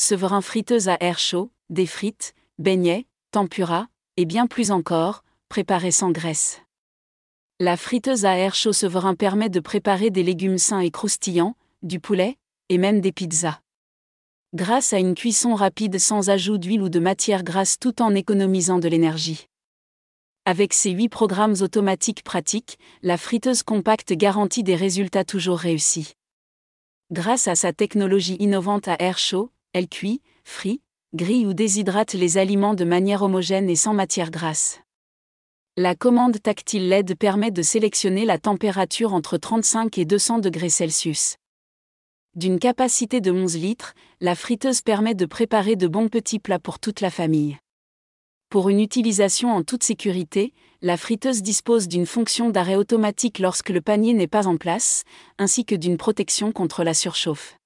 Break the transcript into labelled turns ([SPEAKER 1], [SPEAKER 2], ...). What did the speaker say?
[SPEAKER 1] Severin friteuse à air chaud, des frites, beignets, tempura, et bien plus encore, préparés sans graisse. La friteuse à air chaud Severin permet de préparer des légumes sains et croustillants, du poulet, et même des pizzas. Grâce à une cuisson rapide sans ajout d'huile ou de matière grasse tout en économisant de l'énergie. Avec ses 8 programmes automatiques pratiques, la friteuse compacte garantit des résultats toujours réussis. Grâce à sa technologie innovante à air chaud, elle cuit, frit, grille ou déshydrate les aliments de manière homogène et sans matière grasse. La commande tactile LED permet de sélectionner la température entre 35 et 200 degrés Celsius. D'une capacité de 11 litres, la friteuse permet de préparer de bons petits plats pour toute la famille. Pour une utilisation en toute sécurité, la friteuse dispose d'une fonction d'arrêt automatique lorsque le panier n'est pas en place, ainsi que d'une protection contre la surchauffe.